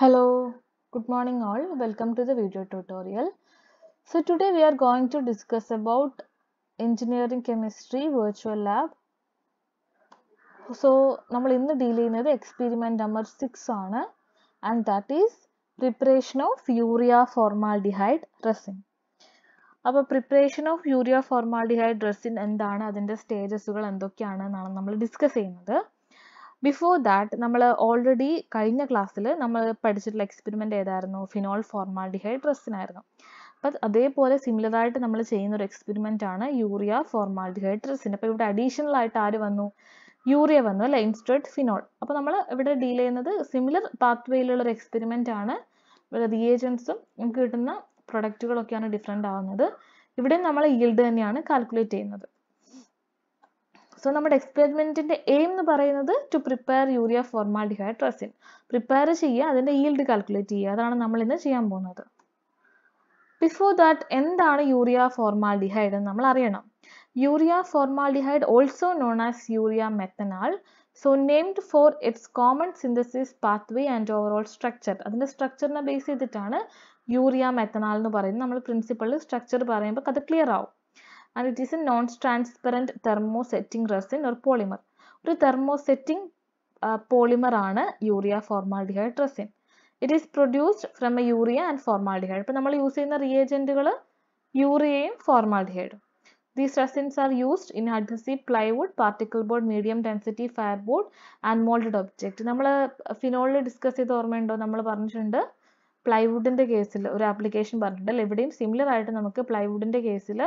Hello, good morning all. Welcome to the video tutorial. So today we are going to discuss about engineering chemistry virtual lab. So നമ്മൾ ഇന്ന് deal ചെയ്യുന്നത് experiment number six ആണ് and that is preparation of urea formaldehyde resin അപ്പോൾ preparation of urea formaldehyde resin എന്താണ് അതിന്റെ സ്റ്റേജസുകൾ എന്തൊക്കെയാണ് എന്നാണ് നമ്മൾ ഡിസ്കസ് ചെയ്യുന്നത് ബിഫോർ ദാറ്റ് നമ്മൾ ഓൾറെഡി കഴിഞ്ഞ ക്ലാസ്സിൽ നമ്മൾ പഠിച്ചിട്ടുള്ള എക്സ്പെരിമെൻ്റ് ഏതായിരുന്നു ഫിനോൾ ഫോർമാൽഡിഹൈഡ് ഡ്രസ്സിനായിരുന്നു അപ്പം അതേപോലെ സിമിലർ ആയിട്ട് നമ്മൾ ചെയ്യുന്ന ഒരു എക്സ്പെരിമെൻ്റ് ആണ് യൂറിയ ഫോർമാൽഡിഹൈഡ് ഡ്രസ്സിന് അപ്പോൾ ഇവിടെ അഡീഷണൽ ആയിട്ട് ആര് വന്നു യൂറിയ വന്നു അല്ലെ ഇൻസ്റ്റഡ് ഫിനോൾ അപ്പോൾ നമ്മൾ ഇവിടെ ഡീൽ ചെയ്യുന്നത് സിമിലർ പാത്വേയിലുള്ള ഒരു എക്സ്പെരിമെൻ്റ് ആണ് റിയേജൻസും നമുക്ക് കിട്ടുന്ന പ്രൊഡക്റ്റുകളൊക്കെയാണ് ഡിഫറെൻ്റ് ആവുന്നത് ഇവിടെ നമ്മൾ ഈൽഡ് തന്നെയാണ് കാൽക്കുലേറ്റ് ചെയ്യുന്നത് സോ നമ്മുടെ എക്സ്പെരിമെൻറ്റിൻ്റെ എയിം എന്ന് പറയുന്നത് to prepare urea formaldehyde resin prepare ചെയ്യുക അതിൻ്റെ ഈൽഡ് കാൽക്കുലേറ്റ് ചെയ്യുക അതാണ് നമ്മൾ ഇന്ന് ചെയ്യാൻ പോകുന്നത് ബിഫോർ ദാറ്റ് എന്താണ് യൂറിയ ഫോർമാൽഡിഹൈഡ് എന്ന് നമ്മൾ അറിയണം urea formaldehyde also known as urea methanal so named for its common synthesis pathway and overall structure അതിൻ്റെ സ്ട്രക്ചറിനെ ബേസ് ചെയ്തിട്ടാണ് യൂറിയ മെത്തനാൽ എന്ന് പറയുന്നത് നമ്മൾ പ്രിൻസിപ്പളിൽ സ്ട്രക്ചർ പറയുമ്പോൾ അത് ക്ലിയർ ആവും and it is a non-transparent thermosetting resin or polymer. ഒരു thermosetting uh, polymer ആണ് urea formaldehyde resin. It is produced from a urea and formaldehyde. അപ്പോൾ നമ്മൾ യൂസ് ചെയ്യുന്ന റിയേജൻറ്റുകൾ യൂറിയയും ഫോർമാൽഡിഹൈഡും. These resins are used in adhesive plywood, particle board, medium density fireboard and molded object. നമ്മൾ ഫിനോളിൽ discuss ചെയ്ത് ഓർമ്മയുണ്ടോ നമ്മൾ പറഞ്ഞിട്ടുണ്ട് പ്ലൈവുഡിൻ്റെ കേസിൽ ഒരു ആപ്ലിക്കേഷൻ പറഞ്ഞിട്ടുണ്ട് അല്ലേ ഇവിടെയും സിമിലർ ആയിട്ട് നമുക്ക് പ്ലൈവുഡിൻ്റെ കേസിൽ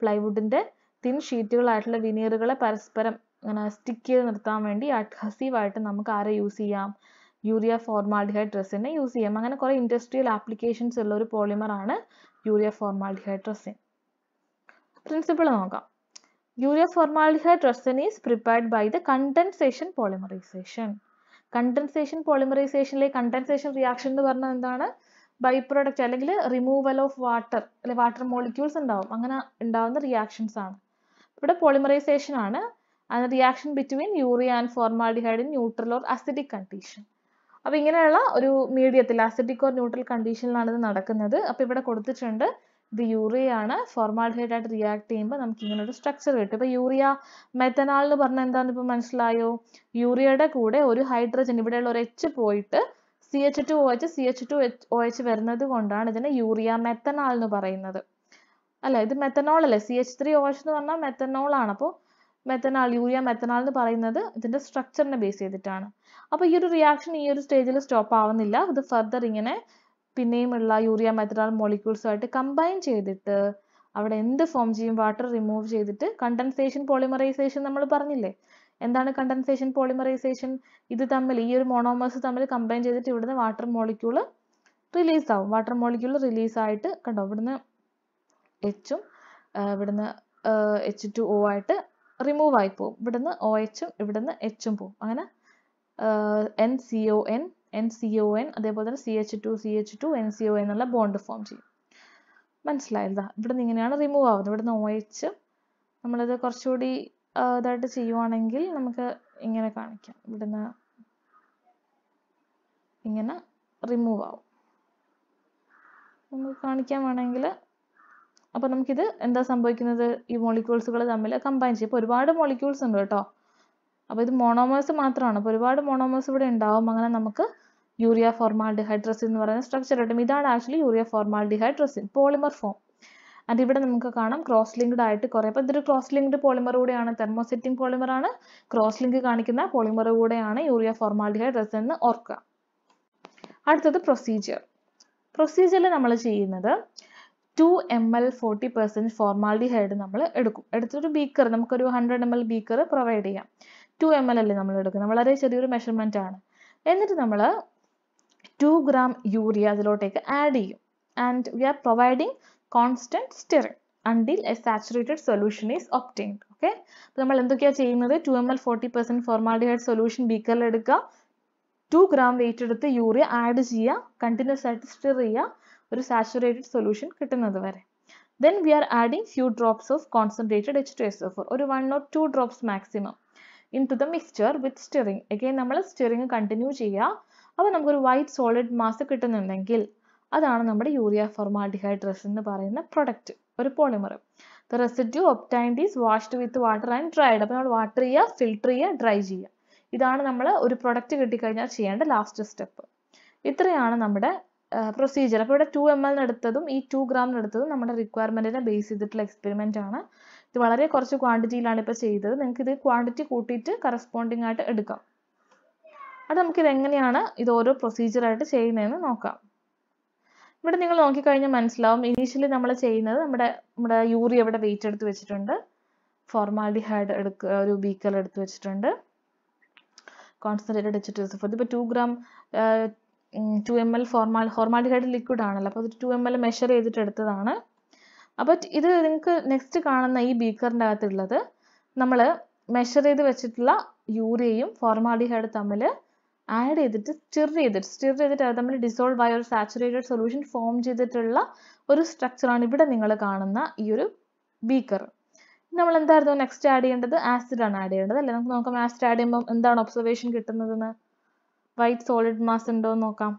പ്ലൈവുഡിന്റെ തിൻ ഷീറ്റുകളായിട്ടുള്ള വിനീറുകളെ പരസ്പരം ഇങ്ങനെ സ്റ്റിക്ക് ചെയ്ത് നിർത്താൻ വേണ്ടി അഡ്ഹസീവ് ആയിട്ട് നമുക്ക് ആരെ യൂസ് ചെയ്യാം യൂറിയ ഫോർമാൽഡിഹൈഡ് ഡ്രസ്സിനെ യൂസ് ചെയ്യാം അങ്ങനെ കുറേ ഇൻഡസ്ട്രിയൽ ആപ്ലിക്കേഷൻസ് ഉള്ള ഒരു പോളിമർ ആണ് യൂറിയ ഫോർമാൽഡിഹൈഡ് ഡ്രസ്സിൻ പ്രിൻസിപ്പിൾ നോക്കാം urea formaldehyde resin is prepared by the condensation polymerization condensation പോളിമറൈസേഷനിലെ കണ്ടൻസേഷൻ റിയാക്ഷൻ എന്ന് പറഞ്ഞാൽ എന്താണ് ബൈ പ്രൊഡക്റ്റ് അല്ലെങ്കിൽ റിമൂവൽ ഓഫ് വാട്ടർ അല്ലെ വാട്ടർ മോളിക്യൂൾസ് ഉണ്ടാവും അങ്ങനെ ഉണ്ടാവുന്ന റിയാക്ഷൻസ് ആണ് ഇവിടെ പോളിമറൈസേഷൻ ആണ് reaction between urea and formaldehyde in neutral or acidic condition അപ്പൊ ഇങ്ങനെയുള്ള ഒരു മീഡിയത്തിൽ അസിഡിക് ഓർ ന്യൂട്രൽ കണ്ടീഷനിലാണ് ഇത് നടക്കുന്നത് അപ്പൊ ഇവിടെ കൊടുത്തിട്ടുണ്ട് ഇത് യൂറിയ ആണ് ഫോർമാൽഡിഹൈഡ് ആയിട്ട് റിയാക്ട് ചെയ്യുമ്പോൾ നമുക്ക് ഇങ്ങനെ ഒരു സ്ട്രക്ചർ കിട്ടും ഇപ്പൊ യൂറിയ മെത്തനാൾ എന്ന് പറഞ്ഞാൽ എന്താണ് ഇപ്പൊ മനസ്സിലായോ യൂറിയയുടെ കൂടെ ഒരു ഹൈഡ്രജൻ ഇവിടെയുള്ള ഒരു എച്ച് പോയിട്ട് C H two O H C H two O H വരുന്നത് കൊണ്ടാണ് ഇതിനെ യൂറിയ മെത്തനോൾ എന്ന് പറയുന്നത് അല്ല ഇത് മെത്തനോൾ അല്ലേ C H three O H എന്ന് പറഞ്ഞാൽ മെത്തനോൾ ആണ് അപ്പോൾ മെത്തനോൾ യൂറിയ മെത്തനോൾ എന്ന് പറയുന്നത് ഇതിന്റെ സ്ട്രക്ചറിനെ ബേസ് ചെയ്തിട്ടാണ് അപ്പോൾ ഈ ഒരു റിയാക്ഷൻ ഈ ഒരു സ്റ്റേജിൽ സ്റ്റോപ്പ് ആവുന്നില്ല ഇത് ഫർദർ ഇങ്ങനെ പിന്നെയുമുള്ള യൂറിയ മോളിക്യൂൾസ് മോളിക്യൂൾസുമായിട്ട് കമ്പൈൻ ചെയ്തിട്ട് അവിടെ എന്ത് ഫോം ചെയ്യും വാട്ടർ റിമൂവ് ചെയ്തിട്ട് കണ്ടൻസേഷൻ പോളിമറൈസേഷൻ നമ്മൾ പറഞ്ഞില്ലേ എന്താണ് കണ്ടൻസേഷൻ പോളിമറൈസേഷൻ ഇത് തമ്മിൽ ഈ ഒരു മോണോമേഴ്സ് തമ്മിൽ കമ്പൈൻ ചെയ്തിട്ട് ഇവിടുന്ന് വാട്ടർ മോളിക്യൂൾ റിലീസ് ആവും വാട്ടർ മോളിക്യൂൾ റിലീസ് ആയിട്ട് കണ്ടോ ഇവിടുന്ന് എച്ചും ഇവിടുന്ന് എച്ച് ടു ഒ ആയിട്ട് റിമൂവ് ആയി പോകും ഇവിടുന്ന് ഒ എച്ചും ഇവിടുന്ന് എച്ചും പോകും അങ്ങനെ N C O N N C O N അതേപോലെ തന്നെ C H two C H two N C O എന്നുള്ള ബോണ്ട് ഫോം ചെയ്യും മനസ്സിലായതാ ഇവിടുന്ന് ഇങ്ങനെയാണ് റിമൂവ് ആവുന്നത് ഇവിടുന്ന് ഒ എച്ച് നമ്മളത് കുറച്ചുകൂടി ഇതായിട്ട് ചെയ്യുവാണെങ്കിൽ നമുക്ക് ഇങ്ങനെ കാണിക്കാം ഇവിടുന്ന് ഇങ്ങനെ റിമൂവ് ആവും നമുക്ക് കാണിക്കാൻ വേണമെങ്കിൽ അപ്പോൾ നമുക്കിത് എന്താ സംഭവിക്കുന്നത് ഈ മോളിക്യൂൾസുകൾ തമ്മിൽ കമ്പൈൻ ചെയ്യും ഇപ്പോൾ ഒരുപാട് മോളിക്യൂൾസ് ഉണ്ട് കേട്ടോ അപ്പോൾ ഇത് മോണോമേഴ്സ് മാത്രമാണ് അപ്പോൾ ഒരുപാട് മോണോമേഴ്സ് ഇവിടെ ഉണ്ടാവും അങ്ങനെ നമുക്ക് യൂറിയ ഫോർമാൽഡിഹൈഡ് എന്ന് പറയുന്ന സ്ട്രക്ചർ കിട്ടും ഇതാണ് actually urea formaldehyde polymer form ഇവിടെ നമുക്ക് കാണാം ക്രോസ് ലിങ്ക്ഡ് ആയിട്ട് കുറേ അപ്പോൾ ഇതൊരു ക്രോസ് ലിങ്ക്ഡ് പോളിമർ കൂടെയാണ് തെർമോസെറ്റിംഗ് പോളിമറാണ് ക്രോസ് ലിങ്ക് കാണിക്കുന്ന പോളിമർ കൂടെയാണ് യൂറിയ ഫോർമാൽഡിഹൈഡ് റെസ് എന്ന് ഓർക്കുക അടുത്തത് പ്രൊസീജിയർ പ്രൊസീജിയറിൽ നമ്മൾ ചെയ്യുന്നത് two M L forty percent formaldehyde നമ്മൾ എടുക്കും എടുത്തൊരു ബീക്കർ നമുക്കൊരു hundred M L beaker provide ചെയ്യാം ടു എം എൽ അല്ലേ നമ്മൾ എടുക്കുന്നത് വളരെ ചെറിയൊരു മെഷർമെൻ്റ് ആണ് എന്നിട്ട് നമ്മൾ ടു ഗ്രാം യൂറിയ അതിലോട്ടേക്ക് ആഡ് ചെയ്യും and we are providing constant stirring until a saturated solution is obtained okay അപ്പോൾ നമ്മൾ എന്തൊക്കെയാണ് ചെയ്യുന്നത് two M L forty percent formaldehyde solution ബീക്കറിൽ എടുക്കുക ടു ഗ്രാം വെയിറ്റ് എടുത്ത് യൂറിയ ആഡ് ചെയ്യുക കണ്ടിന്യൂസ് ആയിട്ട് സ്റ്റിർ ചെയ്യുക ഒരു സാച്ചുറേറ്റഡ് സൊല്യൂഷൻ കിട്ടുന്നത് വരെ then we are adding few drops of concentrated H two S O four ഒരു one or two drops maximum into the mixture with stirring again നമ്മൾ stirring continue ചെയ്യുക അപ്പോൾ നമുക്കൊരു വൈറ്റ് സോളിഡ് മാസ് കിട്ടുന്നുണ്ടെങ്കിൽ അതാണ് നമ്മുടെ urea formaldehyde resin എന്ന് പറയുന്ന product ഒരു polymer the residue obtained is washed with water and dried അപ്പോൾ നമ്മൾ വാട്ടർ ചെയ്യുക ഫിൽട്ടർ ചെയ്യുക ഡ്രൈ ചെയ്യുക ഇതാണ് നമ്മൾ ഒരു പ്രൊഡക്റ്റ് കിട്ടിക്കഴിഞ്ഞാൽ ചെയ്യേണ്ട ലാസ്റ്റ് സ്റ്റെപ്പ് ഇത്രയാണ് നമ്മുടെ പ്രൊസീജിയർ അപ്പോൾ ഇവിടെ ടു എം എൽ എടുത്തതും ഈ ടു ഗ്രാമിന് എടുത്തതും നമ്മുടെ റിക്വയർമെന്റിനെ ബേസ് ചെയ്തിട്ടുള്ള എക്സ്പെരിമെന്റ് ആണ് ഇത് വളരെ കുറച്ച് ക്വാണ്ടിറ്റിയിലാണ് ഇപ്പോൾ ചെയ്തത് നിങ്ങൾക്ക് ഇത് ക്വാണ്ടിറ്റി കൂട്ടിയിട്ട് കറസ്പോണ്ടിങ് ആയിട്ട് എടുക്കാം അത് ഇത് എങ്ങനെയാണ് ഇത് ഓരോ ആയിട്ട് ചെയ്യുന്നതെന്ന് നോക്കാം ഇവിടെ നിങ്ങൾ നോക്കിക്കഴിഞ്ഞാൽ മനസ്സിലാവും ഇനീഷ്യലി നമ്മൾ ചെയ്യുന്നത് നമ്മുടെ നമ്മുടെ യൂറി അവിടെ വെയിറ്റ് എടുത്ത് വെച്ചിട്ടുണ്ട് ഹൈഡ് എടുക്കുക ഒരു ബീക്കൽ എടുത്ത് വെച്ചിട്ടുണ്ട് കോൺസെൻട്രേറ്റഡ് എച്ച് ടു ഇപ്പോൾ two gram two M L formaldehyde liquid ആണല്ലോ അപ്പോൾ ടു എം എൽ മെഷർ ചെയ്തിട്ട് എടുത്തതാണ് അപ്പോൾ ഇത് നിങ്ങൾക്ക് നെക്സ്റ്റ് കാണുന്ന ഈ ബീക്കറിൻ്റെ അകത്തുള്ളത് നമ്മൾ മെഷർ ചെയ്ത് വെച്ചിട്ടുള്ള യൂറിയയും ഹൈഡ് തമ്മിൽ ആഡ് ചെയ്തിട്ട് സ്റ്റിർ ചെയ്തിട്ട് സ്റ്റിർ ചെയ്തിട്ട് അത് നമ്മൾ ഡിസോൾവ് ആയ ഒരു സാച്ചുറേറ്റഡ് സൊല്യൂഷൻ ഫോം ചെയ്തിട്ടുള്ള ഒരു സ്ട്രക്ചറാണ് ഇവിടെ നിങ്ങൾ കാണുന്ന ഈ ഒരു ബീക്കർ നമ്മൾ എന്തായിരുന്നു നെക്സ്റ്റ് ആഡ് ചെയ്യേണ്ടത് ആസിഡ് ആണ് ആഡ് ചെയ്യേണ്ടത് അല്ലേ നമുക്ക് നോക്കാം ആസിഡ് ആഡ് ചെയ്യുമ്പോൾ എന്താണ് ഒബ്സർവേഷൻ കിട്ടുന്നതെന്ന് വൈറ്റ് സോളിഡ് മാസ് ഉണ്ടോ എന്ന് നോക്കാം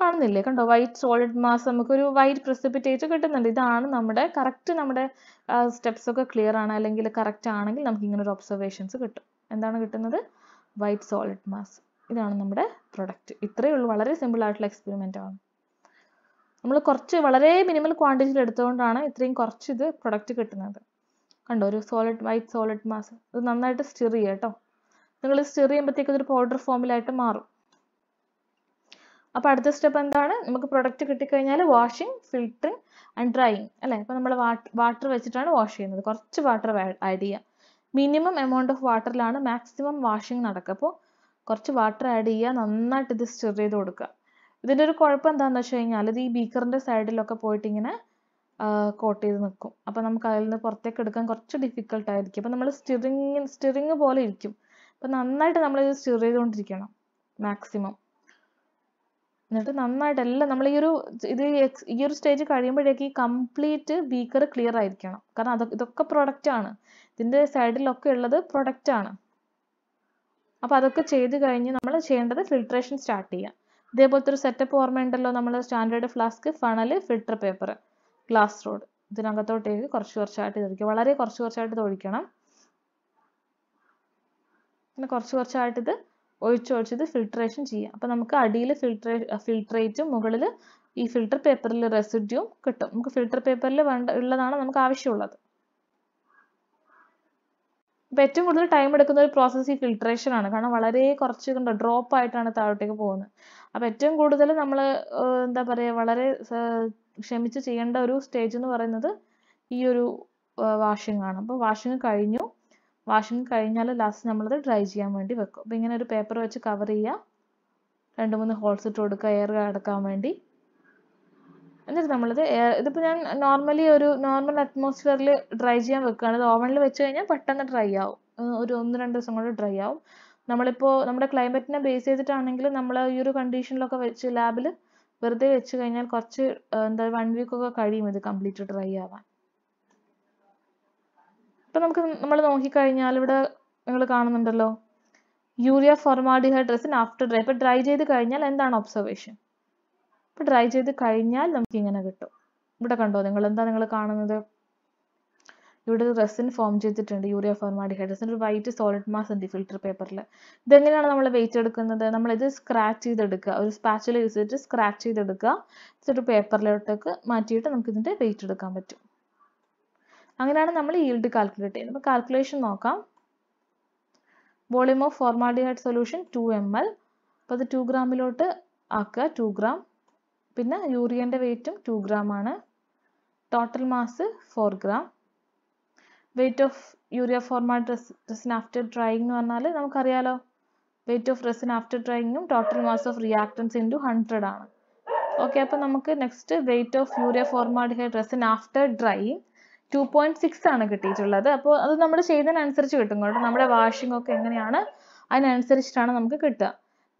കാണുന്നില്ലേ കണ്ടോ വൈറ്റ് സോളിഡ് മാസ് നമുക്കൊരു വൈറ്റ് പ്രിസിപിറ്റേറ്റ് കിട്ടുന്നുണ്ട് ഇതാണ് നമ്മുടെ കറക്റ്റ് നമ്മുടെ സ്റ്റെപ്സ് ഒക്കെ ക്ലിയർ ആണ് അല്ലെങ്കിൽ കറക്റ്റ് ആണെങ്കിൽ നമുക്ക് ഇങ്ങനെ ഒരു ഒബ്സർവേഷൻസ് കിട്ടും എന്താണ് കിട്ടുന്നത് വൈറ്റ് സോളിഡ് മാസ് ഇതാണ് നമ്മുടെ പ്രൊഡക്റ്റ് ഇത്രയേ ഉള്ളൂ വളരെ സിമ്പിൾ ആയിട്ടുള്ള എക്സ്പെരിമെൻ്റ് ആണ് നമ്മൾ കുറച്ച് വളരെ മിനിമൽ ക്വാണ്ടിറ്റിയിൽ എടുത്തുകൊണ്ടാണ് ഇത്രയും കുറച്ച് ഇത് പ്രൊഡക്റ്റ് കിട്ടുന്നത് കണ്ടോ ഒരു സോളിഡ് വൈറ്റ് സോളിഡ് മാസ് ഇത് നന്നായിട്ട് സ്റ്റിർ ചെയ്യുക കേട്ടോ നിങ്ങൾ സ്റ്റിർ ചെയ്യുമ്പോഴത്തേക്ക് ഇതൊരു പൗഡർ ഫോമിലായിട്ട് മാറും അപ്പോൾ അടുത്ത സ്റ്റെപ്പ് എന്താണ് നമുക്ക് പ്രൊഡക്റ്റ് കിട്ടിക്കഴിഞ്ഞാൽ വാഷിംഗ് ഫിൽറ്ററിങ് ആൻഡ് ഡ്രൈയിങ് അല്ലേ അപ്പോൾ നമ്മൾ വാട്ടർ വെച്ചിട്ടാണ് വാഷ് ചെയ്യുന്നത് കുറച്ച് വാട്ടർ ആഡ് ചെയ്യുക മിനിമം എമൗണ്ട് ഓഫ് വാട്ടറിലാണ് മാക്സിമം വാഷിംഗ് നടക്കുക അപ്പോൾ കുറച്ച് വാട്ടർ ആഡ് ചെയ്യുക നന്നായിട്ട് ഇത് സ്റ്റിർ ചെയ്ത് കൊടുക്കുക ഇതിൻ്റെ ഒരു കുഴപ്പം എന്താണെന്ന് വെച്ച് കഴിഞ്ഞാൽ ഇത് ഈ ബീക്കറിൻ്റെ സൈഡിലൊക്കെ പോയിട്ട് ഇങ്ങനെ കോട്ട് ചെയ്ത് നിൽക്കും അപ്പോൾ നമുക്ക് അതിൽ നിന്ന് പുറത്തേക്ക് എടുക്കാൻ കുറച്ച് ഡിഫിക്കൽട്ട് ആയിരിക്കും അപ്പോൾ നമ്മൾ സ്റ്റിറിങ് സ്റ്റിറിങ് പോലെ ഇരിക്കും അപ്പോൾ നന്നായിട്ട് നമ്മൾ ഇത് സ്റ്റിർ ചെയ്തുകൊണ്ടിരിക്കണം മാക്സിമം എന്നിട്ട് നന്നായിട്ട് എല്ലാം നമ്മൾ ഈ ഒരു ഇത് ഈ ഒരു സ്റ്റേജ് കഴിയുമ്പോഴേക്ക് ഈ കംപ്ലീറ്റ് ബീക്കർ ക്ലിയർ ആയിരിക്കണം കാരണം അതൊക്കെ ഇതൊക്കെ പ്രൊഡക്റ്റ് ആണ് ഇതിൻ്റെ സൈഡിലൊക്കെ ഉള്ളത് പ്രൊഡക്റ്റ് ആണ് അപ്പോൾ അതൊക്കെ ചെയ്ത് കഴിഞ്ഞ് നമ്മൾ ചെയ്യേണ്ടത് ഫിൽട്രേഷൻ സ്റ്റാർട്ട് ചെയ്യാം ഇതേപോലത്തെ ഒരു സെറ്റപ്പ് ഓർമ്മയുണ്ടല്ലോ നമ്മൾ standard flask funnel filter paper glass rod ഇതിനകത്തോട്ടേക്ക് കുറച്ച് കുറച്ചായിട്ട് ഇത് വളരെ കുറച്ച് കുറച്ചായിട്ട് ഇത് ഒഴിക്കണം പിന്നെ കുറച്ച് കുറച്ചായിട്ട് ഇത് ഒഴിച്ചൊഴിച്ചത് ഫിൽട്രേഷൻ ചെയ്യാം അപ്പോൾ നമുക്ക് അടിയിൽ ഫിൽട്രേ ഫിൽട്രേറ്റും മുകളിൽ ഈ ഫിൽട്ടർ പേപ്പറിൽ റെസിഡ്യൂം കിട്ടും നമുക്ക് ഫിൽട്ടർ പേപ്പറിൽ വേണ്ട ഉള്ളതാണ് നമുക്ക് ആവശ്യമുള്ളത് അപ്പോൾ ഏറ്റവും കൂടുതൽ ടൈം എടുക്കുന്ന ഒരു പ്രോസസ്സ് ഈ ഫിൽട്രേഷൻ ആണ് കാരണം വളരെ കുറച്ച് കണ്ടോ ഡ്രോപ്പ് ആയിട്ടാണ് താഴോട്ടേക്ക് പോകുന്നത് അപ്പോൾ ഏറ്റവും കൂടുതൽ നമ്മൾ എന്താ പറയുക വളരെ ക്ഷമിച്ച് ചെയ്യേണ്ട ഒരു സ്റ്റേജ് എന്ന് പറയുന്നത് ഈ ഒരു വാഷിംഗ് ആണ് അപ്പോൾ വാഷിംഗ് കഴിഞ്ഞു വാഷിംഗ് കഴിഞ്ഞാൽ ലാസ്റ്റ് നമ്മളത് ഡ്രൈ ചെയ്യാൻ വേണ്ടി വെക്കും അപ്പോൾ ഇങ്ങനെ ഒരു പേപ്പർ വെച്ച് കവർ ചെയ്യുക രണ്ട് മൂന്ന് ഹോൾസ് ഇട്ട് കൊടുക്കുക എയർ കടക്കാൻ വേണ്ടി എന്നിട്ട് നമ്മളത് എയർ ഇതിപ്പോൾ ഞാൻ നോർമലി ഒരു നോർമൽ അറ്റ്മോസ്ഫിയറിൽ ഡ്രൈ ചെയ്യാൻ വെക്കുകയാണ് ഇത് ഓവനിൽ വെച്ച് കഴിഞ്ഞാൽ പെട്ടെന്ന് ഡ്രൈ ആവും ഒരു ഒന്ന് രണ്ട് ദിവസം കൊണ്ട് ഡ്രൈ ആവും നമ്മളിപ്പോൾ നമ്മുടെ ക്ലൈമറ്റിനെ ബേസ് ചെയ്തിട്ടാണെങ്കിൽ നമ്മൾ ഈ ഒരു കണ്ടീഷനിലൊക്കെ വെച്ച് ലാബിൽ വെറുതെ വെച്ച് കഴിഞ്ഞാൽ കുറച്ച് എന്താ വൺ വീക്കൊക്കെ കഴിയും ഇത് കംപ്ലീറ്റ് ഡ്രൈ ആവാൻ ഇപ്പം നമുക്ക് നമ്മൾ നോക്കിക്കഴിഞ്ഞാൽ ഇവിടെ നിങ്ങൾ കാണുന്നുണ്ടല്ലോ urea formaldehyde in after dry ഇപ്പം ഡ്രൈ ചെയ്ത് കഴിഞ്ഞാൽ എന്താണ് ഒബ്സർവേഷൻ ഇപ്പം ഡ്രൈ ചെയ്ത് കഴിഞ്ഞാൽ നമുക്ക് ഇങ്ങനെ കിട്ടും ഇവിടെ കണ്ടോ നിങ്ങൾ എന്താ നിങ്ങൾ കാണുന്നത് ഇവിടെ ഒരു റെസിൻ ഫോം ചെയ്തിട്ടുണ്ട് യൂറിയ ഫോർമാഡിഹൈഡ് റെസിൻ ഒരു വൈറ്റ് സോളിഡ് മാസ് ഉണ്ട് ഫിൽറ്റർ പേപ്പറിൽ ഇതെങ്ങനെയാണ് നമ്മൾ വെയിറ്റ് എടുക്കുന്നത് നമ്മൾ ഇത് സ്ക്രാച്ച് ചെയ്തെടുക്കുക ഒരു സ്പാച്ചുല യൂസ് ചെയ്തിട്ട് സ്ക്രാച്ച് ചെയ്തെടുക്കുക ഇതൊരു പേപ്പറിലോട്ടേക്ക് മാറ്റിയിട്ട് നമുക്ക് ഇതിൻ്റെ വെയിറ്റ് എടുക്കാൻ പറ്റും അങ്ങനെയാണ് നമ്മൾ yield കാൽക്കുലേറ്റ് ചെയ്യുന്നത് അപ്പോൾ കാൽക്കുലേഷൻ നോക്കാം volume of formaldehyde solution two M L അപ്പോൾ അത് ടു ഗ്രാമിലോട്ട് ആക്കുക ടു ഗ്രാം പിന്നെ യൂറിയൻ്റെ വെയിറ്റും ടു ഗ്രാം ആണ് total mass four gram weight of urea formaldehyde resin after drying എന്ന് പറഞ്ഞാൽ നമുക്കറിയാലോ വെയിറ്റ് ഓഫ് റെസിൻ ആഫ്റ്റർ ഡ്രൈയിങ്ങും total mass of reactants into hundred ആണ് ഓക്കെ അപ്പോൾ നമുക്ക് next weight of urea formaldehyde resin after drying two point six ആണ് കിട്ടിയിട്ടുള്ളത് അപ്പോൾ അത് നമ്മൾ ചെയ്തതിനനുസരിച്ച് കിട്ടും കേട്ടോ നമ്മുടെ വാഷിംഗ് ഒക്കെ എങ്ങനെയാണ് അതിനനുസരിച്ചിട്ടാണ് നമുക്ക് കിട്ടുക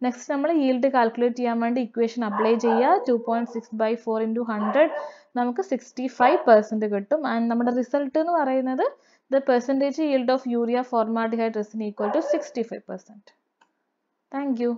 നെക്സ്റ്റ് നമ്മൾ ഈൽഡ് കാൽക്കുലേറ്റ് ചെയ്യാൻ വേണ്ടി ഇക്വേഷൻ അപ്ലൈ ചെയ്യുക two point six by four into hundred നമുക്ക് സിക്സ്റ്റി ഫൈവ് പെർസെൻറ്റ് കിട്ടും ആൻഡ് നമ്മുടെ റിസൾട്ട് എന്ന് പറയുന്നത് the percentage yield of urea formaldehyde resin equal to sixty five percent thank U